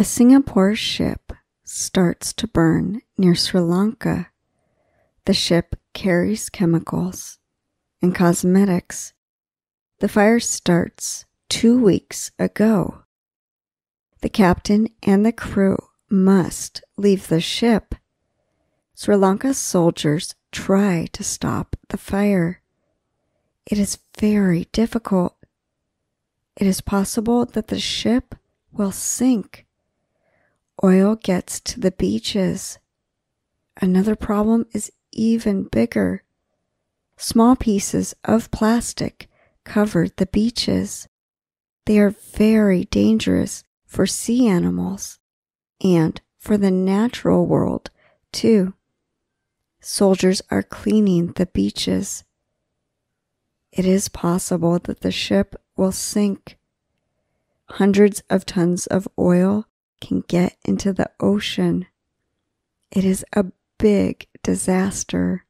A Singapore ship starts to burn near Sri Lanka. The ship carries chemicals and cosmetics. The fire starts two weeks ago. The captain and the crew must leave the ship. Sri Lanka's soldiers try to stop the fire. It is very difficult. It is possible that the ship will sink oil gets to the beaches. Another problem is even bigger. Small pieces of plastic covered the beaches. They are very dangerous for sea animals and for the natural world, too. Soldiers are cleaning the beaches. It is possible that the ship will sink. Hundreds of tons of oil can get into the ocean. It is a big disaster.